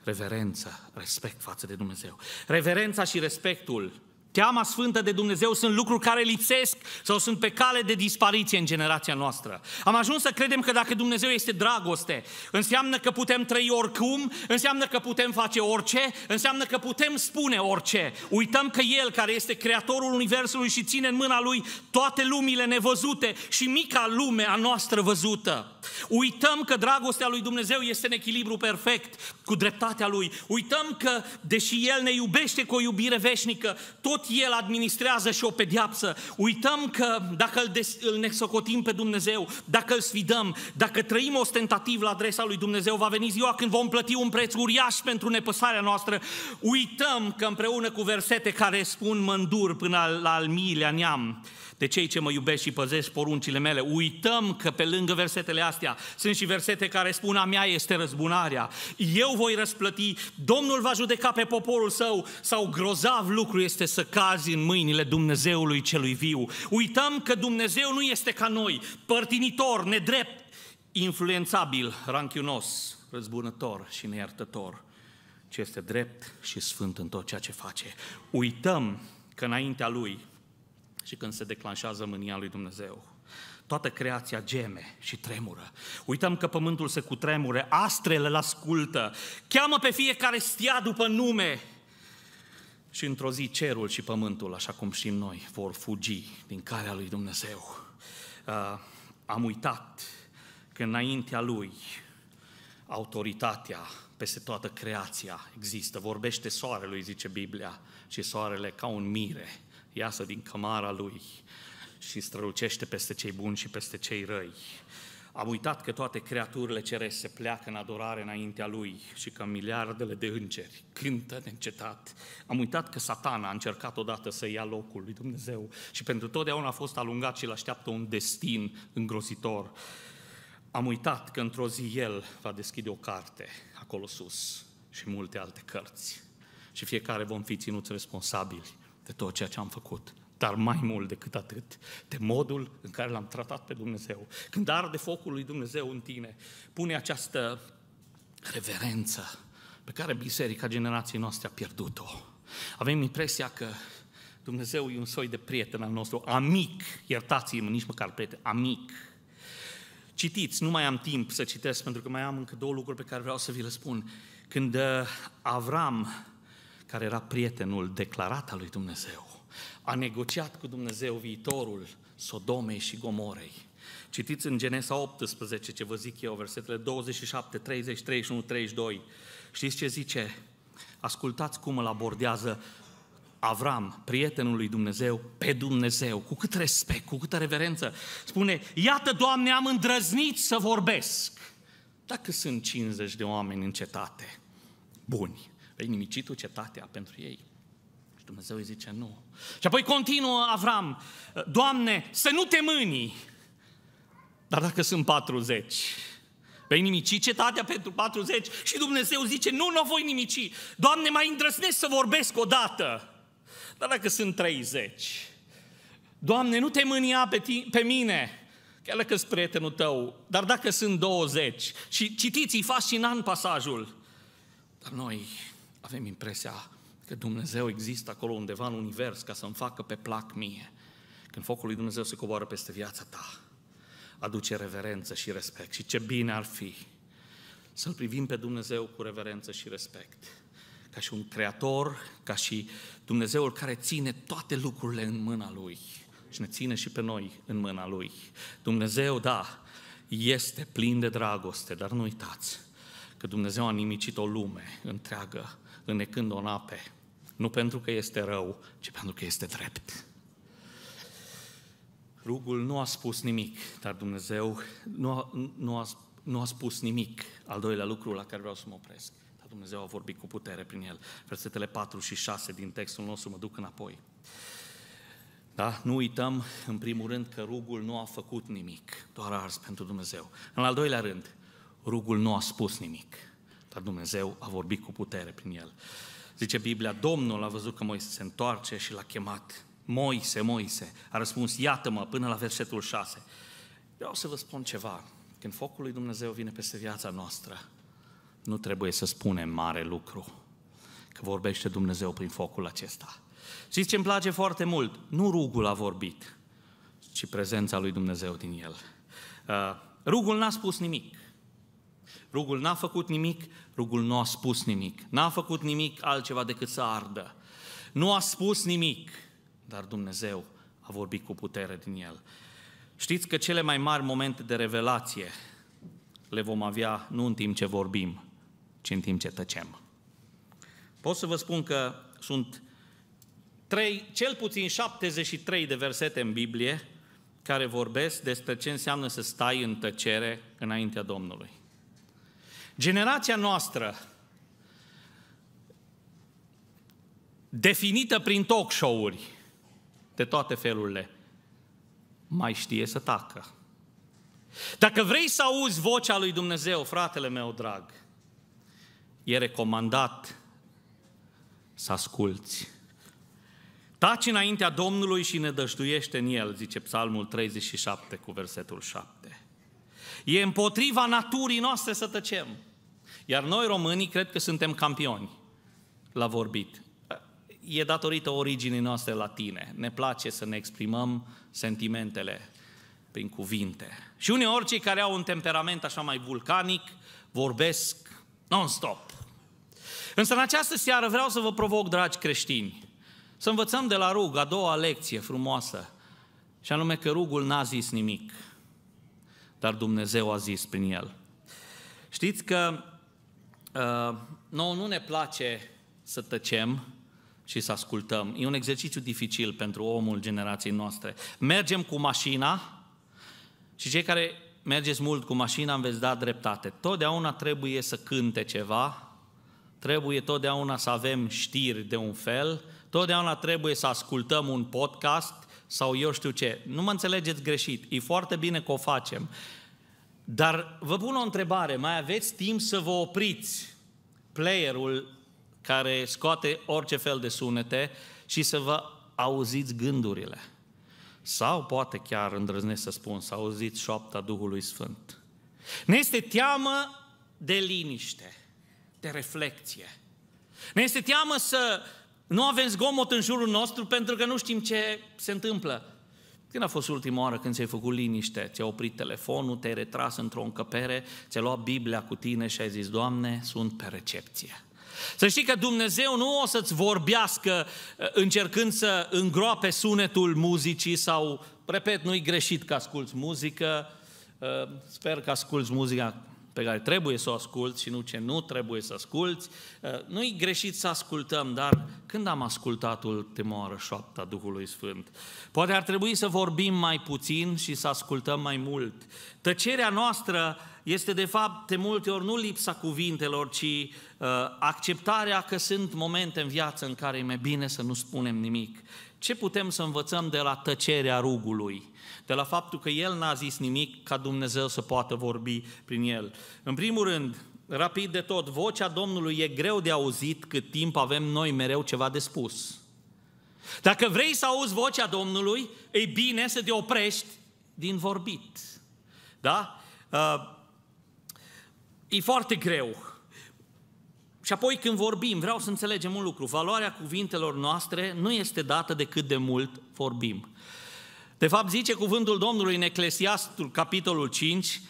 reverență, respect față de Dumnezeu. Reverența și respectul teama sfântă de Dumnezeu sunt lucruri care lipsesc sau sunt pe cale de dispariție în generația noastră. Am ajuns să credem că dacă Dumnezeu este dragoste, înseamnă că putem trăi oricum, înseamnă că putem face orice, înseamnă că putem spune orice. Uităm că El, care este creatorul Universului și ține în mâna Lui toate lumile nevăzute și mica lume a noastră văzută. Uităm că dragostea lui Dumnezeu este în echilibru perfect cu dreptatea Lui. Uităm că, deși El ne iubește cu o iubire veșnică, tot tot El administrează și o pediapsă. Uităm că dacă îl, des, îl nesocotim pe Dumnezeu, dacă îl sfidăm, dacă trăim ostentativ la adresa lui Dumnezeu, va veni ziua când vom plăti un preț uriaș pentru nepăsarea noastră. Uităm că împreună cu versete care spun mă până la al miilea neam, de cei ce mă iubesc și păzesc poruncile mele. Uităm că pe lângă versetele astea sunt și versete care spun a mea este răzbunarea. Eu voi răsplăti, Domnul va judeca pe poporul său sau grozav lucru este să cazi în mâinile Dumnezeului celui viu. Uităm că Dumnezeu nu este ca noi, părtinitor, nedrept, influențabil, ranchiunos, răzbunător și neiertător, ce este drept și sfânt în tot ceea ce face. Uităm că înaintea Lui și când se declanșează mânia lui Dumnezeu. Toată creația geme și tremură. Uităm că pământul se cutremure, astrele-l ascultă, cheamă pe fiecare stia după nume. Și într-o zi cerul și pământul, așa cum știm noi, vor fugi din calea lui Dumnezeu. Uh, am uitat că înaintea lui autoritatea peste toată creația există. Vorbește soarelui, zice Biblia, și soarele ca un mire iasă din cămara lui și strălucește peste cei buni și peste cei răi. Am uitat că toate creaturile cerese se pleacă în adorare înaintea lui și că miliardele de îngeri cântă neîncetat. Am uitat că satana a încercat odată să ia locul lui Dumnezeu și pentru totdeauna a fost alungat și îl așteaptă un destin îngrozitor. Am uitat că într-o zi el va deschide o carte acolo sus și multe alte cărți. Și fiecare vom fi ținuți responsabili de tot ceea ce am făcut, dar mai mult decât atât, de modul în care l-am tratat pe Dumnezeu. Când arde focul lui Dumnezeu în tine, pune această reverență pe care biserica generației noastre a pierdut-o. Avem impresia că Dumnezeu e un soi de prieten al nostru, amic, iertați-mă, nici măcar prieten, amic. Citiți, nu mai am timp să citesc, pentru că mai am încă două lucruri pe care vreau să vi le spun. Când uh, Avram care era prietenul declarat al lui Dumnezeu, a negociat cu Dumnezeu viitorul Sodomei și Gomorei. Citiți în Genesa 18, ce vă zic eu, versetele 27, 30, 31, 32. Știți ce zice? Ascultați cum îl abordează Avram, prietenul lui Dumnezeu, pe Dumnezeu, cu cât respect, cu câtă reverență. Spune, iată, Doamne, am îndrăznit să vorbesc. Dacă sunt 50 de oameni în cetate, buni, ai păi nimicit tu cetatea pentru ei. Și Dumnezeu îi zice nu. Și apoi continuă Avram, Doamne, să nu te mâni, dar dacă sunt 40, vei nimici cetatea pentru 40? Și Dumnezeu zice, nu, nu voi nimici. Doamne, mai îndrăznesc să vorbesc o dată, Dar dacă sunt 30, Doamne, nu te mânia pe, ti- pe mine, chiar dacă sunt prietenul tău, dar dacă sunt 20, și citiți, i fascinant pasajul, dar noi avem impresia că Dumnezeu există acolo undeva în univers ca să-mi facă pe plac mie. Când focul lui Dumnezeu se coboară peste viața ta, aduce reverență și respect. Și ce bine ar fi să-L privim pe Dumnezeu cu reverență și respect. Ca și un creator, ca și Dumnezeul care ține toate lucrurile în mâna Lui și ne ține și pe noi în mâna Lui. Dumnezeu, da, este plin de dragoste, dar nu uitați că Dumnezeu a nimicit o lume întreagă înecând-o în ape. Nu pentru că este rău, ci pentru că este drept. Rugul nu a spus nimic, dar Dumnezeu nu a, nu a, nu a spus nimic. Al doilea lucru la care vreau să mă opresc. Dar Dumnezeu a vorbit cu putere prin el. Versetele 4 și 6 din textul nostru mă duc înapoi. Da? Nu uităm, în primul rând, că rugul nu a făcut nimic, doar a ars pentru Dumnezeu. În al doilea rând, rugul nu a spus nimic că Dumnezeu a vorbit cu putere prin el. Zice Biblia, Domnul a văzut că Moise se întoarce și l-a chemat. Moise, Moise, a răspuns, iată-mă, până la versetul 6. Vreau să vă spun ceva. Când focul lui Dumnezeu vine peste viața noastră, nu trebuie să spunem mare lucru, că vorbește Dumnezeu prin focul acesta. Știți ce îmi place foarte mult? Nu rugul a vorbit, ci prezența lui Dumnezeu din el. Uh, rugul n-a spus nimic. Rugul n-a făcut nimic, Rugul nu a spus nimic, n-a făcut nimic altceva decât să ardă. Nu a spus nimic, dar Dumnezeu a vorbit cu putere din el. Știți că cele mai mari momente de revelație le vom avea nu în timp ce vorbim, ci în timp ce tăcem. Pot să vă spun că sunt trei, cel puțin 73 de versete în Biblie care vorbesc despre ce înseamnă să stai în tăcere înaintea Domnului. Generația noastră, definită prin talk show-uri de toate felurile, mai știe să tacă. Dacă vrei să auzi vocea lui Dumnezeu, fratele meu drag, e recomandat să asculți. Taci înaintea Domnului și ne dăjduiește în El, zice Psalmul 37 cu versetul 7. E împotriva naturii noastre să tăcem. Iar noi românii cred că suntem campioni la vorbit. E datorită originii noastre latine. Ne place să ne exprimăm sentimentele prin cuvinte. Și uneori cei care au un temperament așa mai vulcanic vorbesc non-stop. Însă în această seară vreau să vă provoc, dragi creștini, să învățăm de la rug a doua lecție frumoasă, și anume că rugul n-a zis nimic, dar Dumnezeu a zis prin el. Știți că noi uh, nouă nu ne place să tăcem și să ascultăm. E un exercițiu dificil pentru omul generației noastre. Mergem cu mașina și cei care mergeți mult cu mașina îmi veți da dreptate. Totdeauna trebuie să cânte ceva, trebuie totdeauna să avem știri de un fel, totdeauna trebuie să ascultăm un podcast sau eu știu ce. Nu mă înțelegeți greșit, e foarte bine că o facem. Dar vă pun o întrebare, mai aveți timp să vă opriți playerul care scoate orice fel de sunete și să vă auziți gândurile. Sau poate chiar îndrăznesc să spun, să auziți șoapta Duhului Sfânt. Ne este teamă de liniște, de reflexie. Ne este teamă să nu avem zgomot în jurul nostru pentru că nu știm ce se întâmplă. Când a fost ultima oară când ți-ai făcut liniște, ți-ai oprit telefonul, te-ai retras într-o încăpere, ți-ai luat Biblia cu tine și ai zis, Doamne, sunt pe recepție. Să știi că Dumnezeu nu o să-ți vorbească uh, încercând să îngroape sunetul muzicii sau, repet, nu-i greșit că asculți muzică, uh, sper că asculți muzica pe care trebuie să o asculți și nu ce nu trebuie să asculți. Uh, nu-i greșit să ascultăm, dar când am ascultat ultima oară șoapta Duhului Sfânt? Poate ar trebui să vorbim mai puțin și să ascultăm mai mult. Tăcerea noastră este de fapt de multe ori nu lipsa cuvintelor, ci uh, acceptarea că sunt momente în viață în care e mai bine să nu spunem nimic. Ce putem să învățăm de la tăcerea rugului? de la faptul că el n-a zis nimic ca Dumnezeu să poată vorbi prin el. În primul rând, rapid de tot, vocea Domnului e greu de auzit cât timp avem noi mereu ceva de spus. Dacă vrei să auzi vocea Domnului, e bine să te oprești din vorbit. Da? Uh, e foarte greu. Și apoi când vorbim, vreau să înțelegem un lucru. Valoarea cuvintelor noastre nu este dată de cât de mult vorbim. De fapt, zice cuvântul Domnului în Eclesiastul, capitolul 5,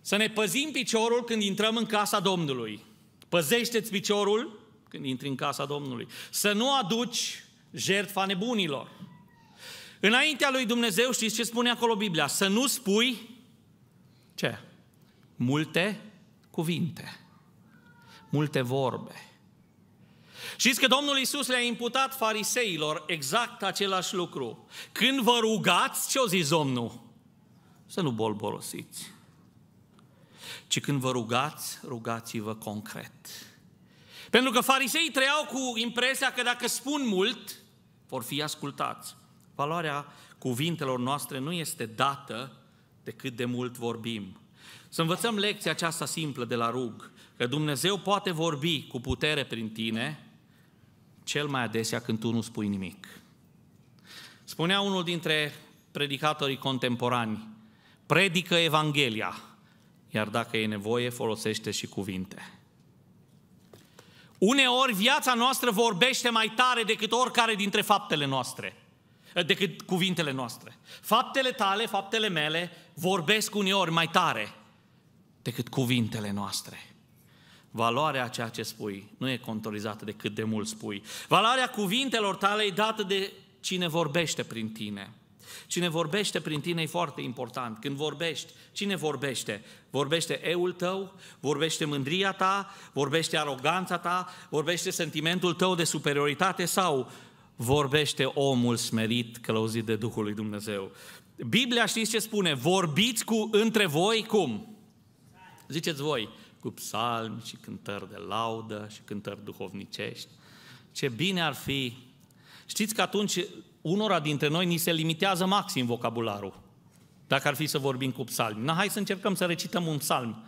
să ne păzim piciorul când intrăm în casa Domnului. Păzește-ți piciorul când intri în casa Domnului. Să nu aduci jertfa nebunilor. Înaintea lui Dumnezeu, știți ce spune acolo Biblia? Să nu spui ce? Multe cuvinte, multe vorbe. Știți că Domnul Isus le-a imputat fariseilor exact același lucru. Când vă rugați, ce o zis Domnul? Să nu bolborosiți. Ci când vă rugați, rugați-vă concret. Pentru că fariseii trăiau cu impresia că dacă spun mult, vor fi ascultați. Valoarea cuvintelor noastre nu este dată de cât de mult vorbim. Să învățăm lecția aceasta simplă de la rug, că Dumnezeu poate vorbi cu putere prin tine, cel mai adesea când tu nu spui nimic. Spunea unul dintre predicatorii contemporani, predică Evanghelia, iar dacă e nevoie, folosește și cuvinte. Uneori viața noastră vorbește mai tare decât oricare dintre faptele noastre, decât cuvintele noastre. Faptele tale, faptele mele vorbesc uneori mai tare decât cuvintele noastre. Valoarea a ceea ce spui nu e contorizată de cât de mult spui. Valoarea cuvintelor tale e dată de cine vorbește prin tine. Cine vorbește prin tine e foarte important. Când vorbești, cine vorbește? Vorbește eul tău, vorbește mândria ta, vorbește aroganța ta, vorbește sentimentul tău de superioritate sau vorbește omul smerit călăuzit de Duhul lui Dumnezeu. Biblia știți ce spune? Vorbiți cu între voi cum? Ziceți voi, cu psalmi și cântări de laudă și cântări duhovnicești. Ce bine ar fi! Știți că atunci unora dintre noi ni se limitează maxim vocabularul. Dacă ar fi să vorbim cu psalmi. Na, hai să încercăm să recităm un psalm.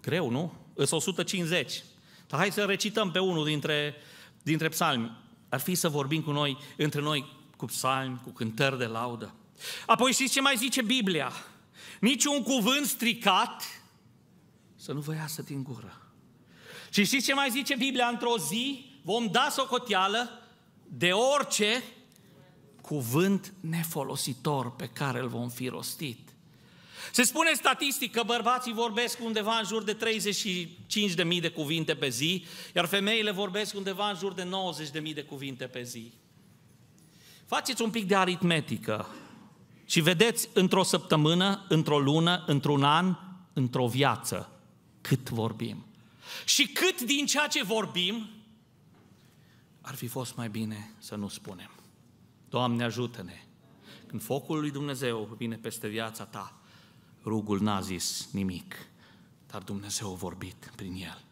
Greu, nu? Îs 150. Dar hai să recităm pe unul dintre, dintre psalmi. Ar fi să vorbim cu noi, între noi, cu psalmi, cu cântări de laudă. Apoi știți ce mai zice Biblia? Niciun cuvânt stricat să nu vă iasă din gură. Și știți ce mai zice Biblia? Într-o zi vom da socoteală de orice cuvânt nefolositor pe care îl vom fi rostit. Se spune statistic că bărbații vorbesc undeva în jur de 35.000 de cuvinte pe zi, iar femeile vorbesc undeva în jur de 90.000 de cuvinte pe zi. Faceți un pic de aritmetică și vedeți într-o săptămână, într-o lună, într-un an, într-o viață cât vorbim. Și cât din ceea ce vorbim, ar fi fost mai bine să nu spunem. Doamne, ajută-ne! Când focul lui Dumnezeu vine peste viața ta, rugul n-a zis nimic, dar Dumnezeu a vorbit prin el.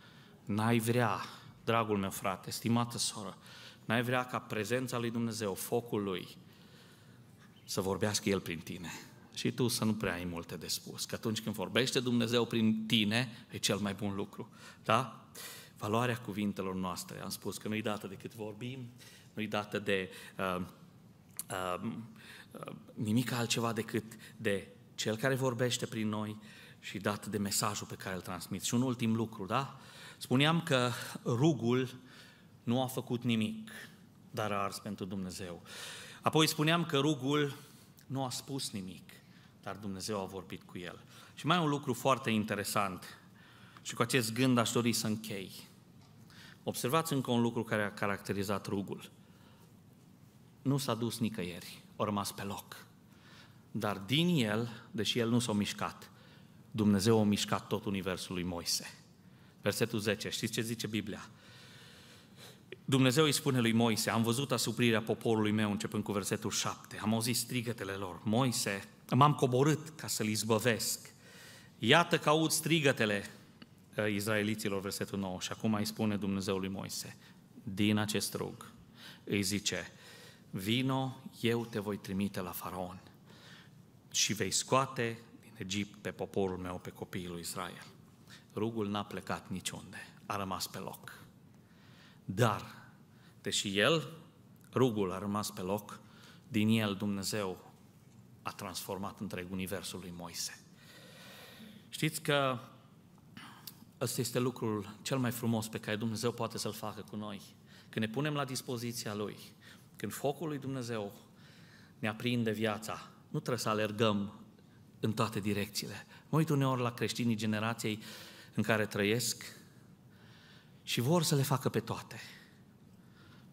N-ai vrea, dragul meu frate, estimată soră, n-ai vrea ca prezența lui Dumnezeu, focul lui, să vorbească el prin tine și tu să nu prea ai multe de spus. Că atunci când vorbește Dumnezeu prin tine, e cel mai bun lucru. Da? Valoarea cuvintelor noastre, am spus că nu-i dată de cât vorbim, nu-i dată de uh, uh, uh, nimic altceva decât de cel care vorbește prin noi și dat de mesajul pe care îl transmit. Și un ultim lucru, da? Spuneam că rugul nu a făcut nimic, dar a ars pentru Dumnezeu. Apoi spuneam că rugul nu a spus nimic, dar Dumnezeu a vorbit cu el. Și mai e un lucru foarte interesant și cu acest gând aș dori să închei. Observați încă un lucru care a caracterizat rugul. Nu s-a dus nicăieri, a rămas pe loc. Dar din el, deși el nu s-a mișcat, Dumnezeu a mișcat tot universul lui Moise. Versetul 10, știți ce zice Biblia? Dumnezeu îi spune lui Moise, am văzut asuprirea poporului meu începând cu versetul 7, am auzit strigătele lor. Moise, M-am coborât ca să-l izbăvesc. Iată că aud strigătele uh, izraeliților, versetul 9. Și acum îi spune Dumnezeul lui Moise, din acest rug, îi zice, vino, eu te voi trimite la faraon și vei scoate din Egipt pe poporul meu, pe copiii lui Israel. Rugul n-a plecat niciunde, a rămas pe loc. Dar, deși el, rugul a rămas pe loc, din el Dumnezeu a transformat întreg universul lui Moise. Știți că ăsta este lucrul cel mai frumos pe care Dumnezeu poate să-l facă cu noi. Când ne punem la dispoziția Lui, când focul lui Dumnezeu ne aprinde viața, nu trebuie să alergăm în toate direcțiile. Mă uit uneori la creștinii generației în care trăiesc și vor să le facă pe toate.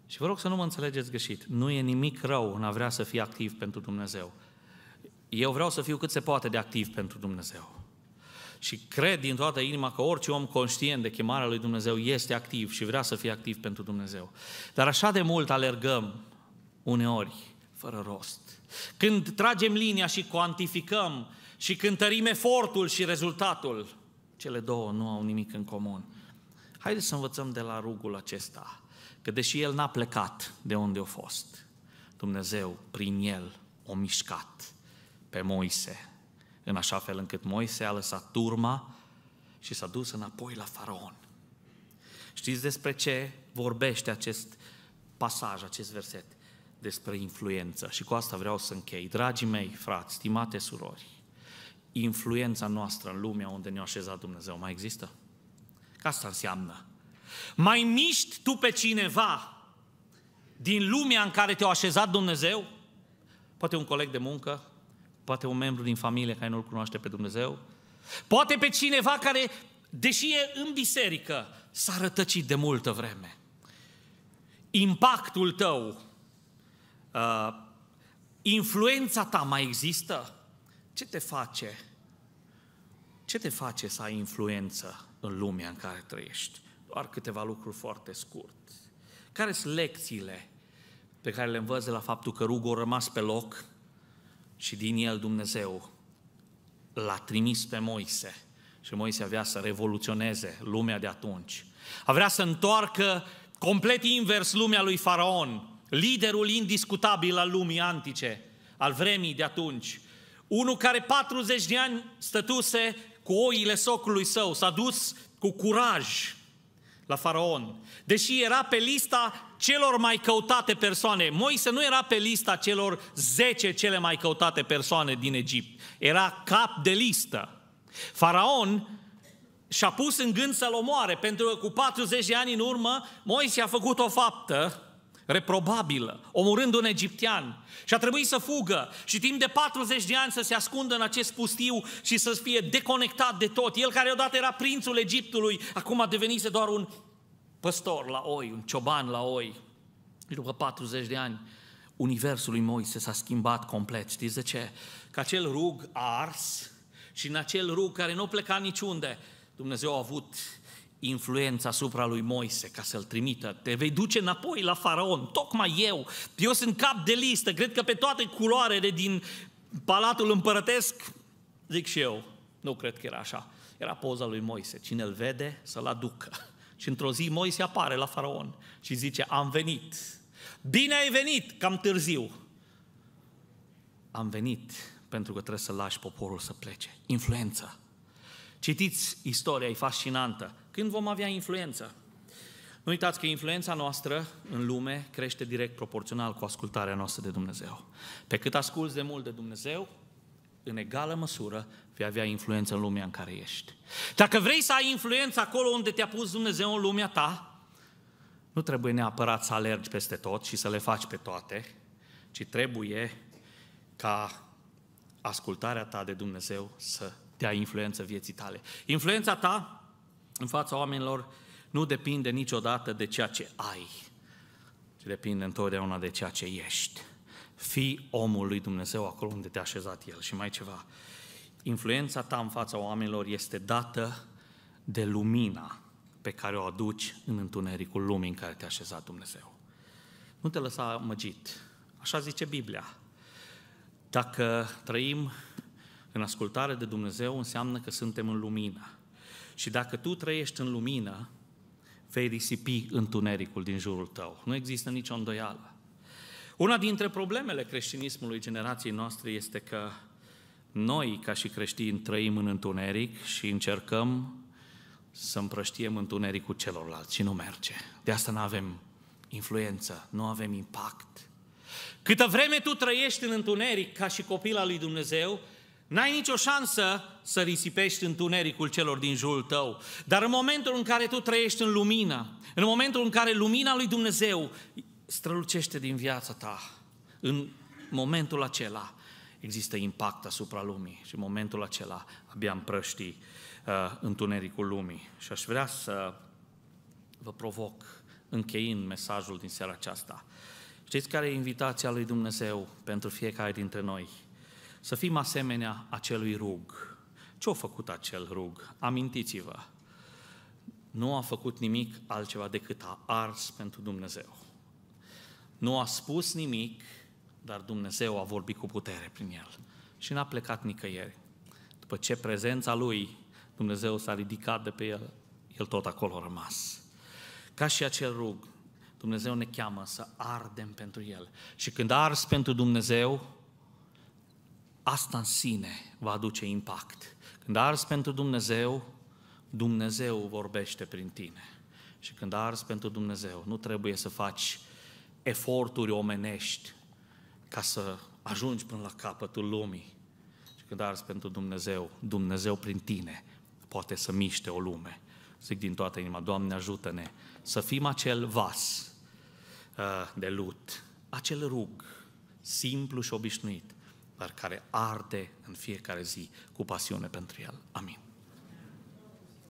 Și vă rog să nu mă înțelegeți greșit. Nu e nimic rău în a vrea să fii activ pentru Dumnezeu eu vreau să fiu cât se poate de activ pentru Dumnezeu. Și cred din toată inima că orice om conștient de chemarea lui Dumnezeu este activ și vrea să fie activ pentru Dumnezeu. Dar așa de mult alergăm uneori fără rost. Când tragem linia și cuantificăm și cântărim efortul și rezultatul, cele două nu au nimic în comun. Haideți să învățăm de la rugul acesta, că deși el n-a plecat de unde a fost, Dumnezeu prin el o mișcat pe Moise, în așa fel încât Moise a lăsat turma și s-a dus înapoi la faraon. Știți despre ce vorbește acest pasaj, acest verset? Despre influență. Și cu asta vreau să închei. Dragii mei, frați, stimate surori, influența noastră în lumea unde ne-a așezat Dumnezeu mai există? Că asta înseamnă. Mai miști tu pe cineva din lumea în care te-a așezat Dumnezeu? Poate un coleg de muncă, poate un membru din familie care nu-L cunoaște pe Dumnezeu, poate pe cineva care, deși e în biserică, s-a rătăcit de multă vreme. Impactul tău, uh, influența ta mai există? Ce te face? Ce te face să ai influență în lumea în care trăiești? Doar câteva lucruri foarte scurt. Care sunt lecțiile pe care le învăț de la faptul că rugul a rămas pe loc și din el Dumnezeu l-a trimis pe Moise și Moise avea să revoluționeze lumea de atunci. A vrea să întoarcă complet invers lumea lui Faraon, liderul indiscutabil al lumii antice, al vremii de atunci. Unul care 40 de ani stătuse cu oile socului său, s-a dus cu curaj la faraon. Deși era pe lista celor mai căutate persoane. Moise nu era pe lista celor 10 cele mai căutate persoane din Egipt. Era cap de listă. Faraon și-a pus în gând să-l omoare, pentru că cu 40 de ani în urmă, Moise a făcut o faptă reprobabilă, omorând un egiptean. Și a trebuit să fugă și timp de 40 de ani să se ascundă în acest pustiu și să fie deconectat de tot. El care odată era prințul Egiptului, acum a devenise doar un păstor la oi, un cioban la oi. Și după 40 de ani, universul lui Moise s-a schimbat complet. Știți de ce? Că acel rug a ars și în acel rug care nu pleca niciunde, Dumnezeu a avut influența asupra lui Moise ca să-l trimită. Te vei duce înapoi la faraon, tocmai eu. Eu sunt cap de listă, cred că pe toate culoarele din palatul împărătesc, zic și eu, nu cred că era așa. Era poza lui Moise, cine îl vede să-l aducă. Și într-o zi Moise apare la faraon și zice, am venit. Bine ai venit, cam târziu. Am venit pentru că trebuie să lași poporul să plece. Influență. Citiți istoria, e fascinantă. Când vom avea influență? Nu uitați că influența noastră în lume crește direct proporțional cu ascultarea noastră de Dumnezeu. Pe cât asculți de mult de Dumnezeu, în egală măsură vei avea influență în lumea în care ești. Dacă vrei să ai influență acolo unde te-a pus Dumnezeu în lumea ta, nu trebuie neapărat să alergi peste tot și să le faci pe toate, ci trebuie ca ascultarea ta de Dumnezeu să dea influență vieții tale. Influența ta în fața oamenilor nu depinde niciodată de ceea ce ai, ci depinde întotdeauna de ceea ce ești. Fii omul lui Dumnezeu acolo unde te-a așezat El. Și mai ceva, influența ta în fața oamenilor este dată de lumina pe care o aduci în întunericul lumii în care te-a așezat Dumnezeu. Nu te lăsa măgit. Așa zice Biblia. Dacă trăim în ascultare de Dumnezeu, înseamnă că suntem în lumină. Și dacă tu trăiești în lumină, vei risipi întunericul din jurul tău. Nu există nicio îndoială. Una dintre problemele creștinismului generației noastre este că noi, ca și creștini, trăim în întuneric și încercăm să împrăștiem întunericul celorlalți și nu merge. De asta nu avem influență, nu avem impact. Câtă vreme tu trăiești în întuneric ca și copil al lui Dumnezeu, N-ai nicio șansă să risipești întunericul celor din jurul tău. Dar în momentul în care tu trăiești în lumină, în momentul în care lumina lui Dumnezeu strălucește din viața ta, în momentul acela există impact asupra lumii și în momentul acela abia împrăști uh, întunericul lumii. Și aș vrea să vă provoc, încheind mesajul din seara aceasta. Știți care e invitația lui Dumnezeu pentru fiecare dintre noi? Să fim asemenea acelui rug. Ce-a făcut acel rug? Amintiți-vă. Nu a făcut nimic altceva decât a ars pentru Dumnezeu. Nu a spus nimic, dar Dumnezeu a vorbit cu putere prin el. Și n-a plecat nicăieri. După ce prezența lui, Dumnezeu s-a ridicat de pe el, el tot acolo a rămas. Ca și acel rug, Dumnezeu ne cheamă să ardem pentru El. Și când ars pentru Dumnezeu, asta în sine va aduce impact. Când arzi pentru Dumnezeu, Dumnezeu vorbește prin tine. Și când arzi pentru Dumnezeu, nu trebuie să faci eforturi omenești ca să ajungi până la capătul lumii. Și când arzi pentru Dumnezeu, Dumnezeu prin tine poate să miște o lume. Zic din toată inima, Doamne ajută-ne să fim acel vas uh, de lut, acel rug simplu și obișnuit, dar care arde în fiecare zi cu pasiune pentru El. Amin.